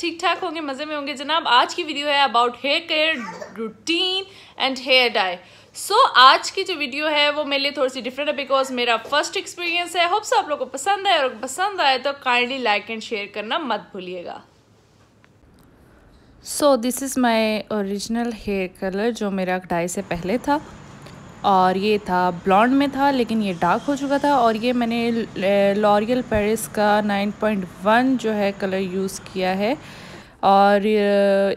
ठीक ठाक होंगे मज़े में होंगे जनाब आज की वीडियो है about hair care routine and hair dye so so, आज की जो वीडियो है वो मेरे लिए थोड़ी सी डिफरेंट है बिकॉज मेरा फर्स्ट एक्सपीरियंस है होप्स आप लोग को पसंद आए और पसंद आए तो काइंडली लाइक एंड शेयर करना मत भूलिएगा so this is my original hair colour जो मेरा डाई से पहले था और ये था ब्लॉन्ड में था लेकिन ये डार्क हो चुका था और ये मैंने लॉरियल पेरिस का 9.1 जो है कलर यूज़ किया है और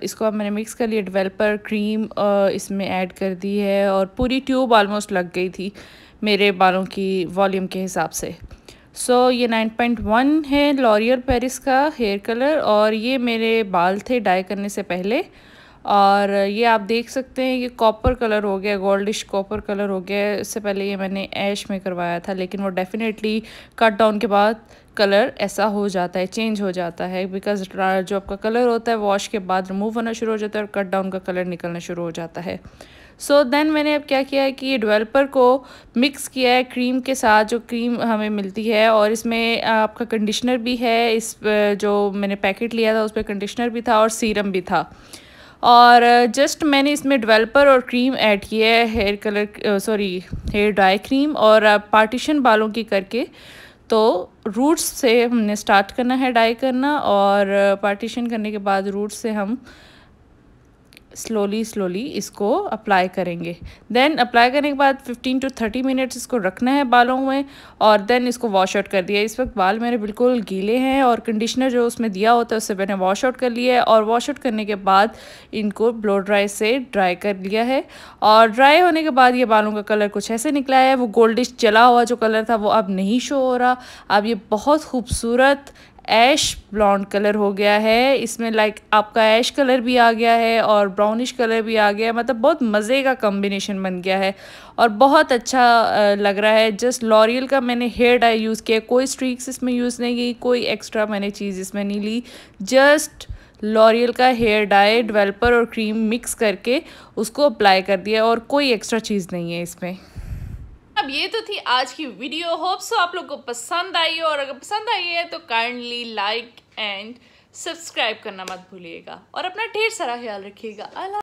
इसको अब मैंने मिक्स कर लिया डिवेलपर क्रीम इसमें ऐड कर दी है और पूरी ट्यूब ऑलमोस्ट लग गई थी मेरे बालों की वॉल्यूम के हिसाब से सो so, ये 9.1 है लॉरियल पेरिस का हेयर कलर और ये मेरे बाल थे डाई करने से पहले और ये आप देख सकते हैं ये कॉपर कलर हो गया गोल्डिश कॉपर कलर हो गया इससे पहले ये मैंने ऐश में करवाया था लेकिन वो डेफ़िनेटली कट डाउन के बाद कलर ऐसा हो जाता है चेंज हो जाता है बिकॉज जो आपका कलर होता है वॉश के बाद रिमूव होना शुरू हो जाता है और कट डाउन का कलर निकलना शुरू हो जाता है सो so देन मैंने अब क्या किया है कि ये को मिक्स किया है क्रीम के साथ जो क्रीम हमें मिलती है और इसमें आपका कंडीशनर भी है इस जो मैंने पैकेट लिया था उस पर कंडीशनर भी था और सीरम भी था और जस्ट मैंने इसमें डेवलपर और क्रीम ऐड किया है hair colour sorry hair dry cream और पार्टीशन बालों की करके तो रूट्स से हमने स्टार्ट करना है डाई करना और पार्टीशन करने के बाद रूट्स से हम स्लोली स्लोली इसको अप्लाई करेंगे देन अप्लाई करने के बाद 15 टू 30 मिनट्स इसको रखना है बालों में और देन इसको वॉश आउट कर दिया इस वक्त बाल मेरे बिल्कुल गीले हैं और कंडीशनर जो उसमें दिया होता है उससे मैंने वॉश आउट कर लिया है और वॉश आउट करने के बाद इनको ब्लो ड्राई से ड्राई कर लिया है और ड्राई होने के बाद ये बालों का कलर कुछ ऐसे निकला है वो गोल्डिश जला हुआ जो कलर था वो अब नहीं शो हो रहा अब ये बहुत खूबसूरत ऐश ब्लॉन्ड कलर हो गया है इसमें लाइक आपका ऐश कलर भी आ गया है और ब्राउनिश कलर भी आ गया है मतलब बहुत मज़े का कम्बिनेशन बन गया है और बहुत अच्छा लग रहा है जस्ट लॉरियल का मैंने हेयर डाई यूज़ किया कोई स्ट्रीक्स इसमें यूज़ नहीं की कोई एक्स्ट्रा मैंने चीज़ इसमें नहीं ली जस्ट लॉरियल का हेयर डाई डिवेल्पर और क्रीम मिक्स करके उसको अप्लाई कर दिया और कोई एक्स्ट्रा चीज़ नहीं है इसमें अब ये तो थी आज की वीडियो होप्स आप लोग को पसंद आई हो और अगर पसंद आई है तो काइंडली लाइक एंड सब्सक्राइब करना मत भूलिएगा और अपना ढेर सारा ख्याल रखिएगा अल्लाह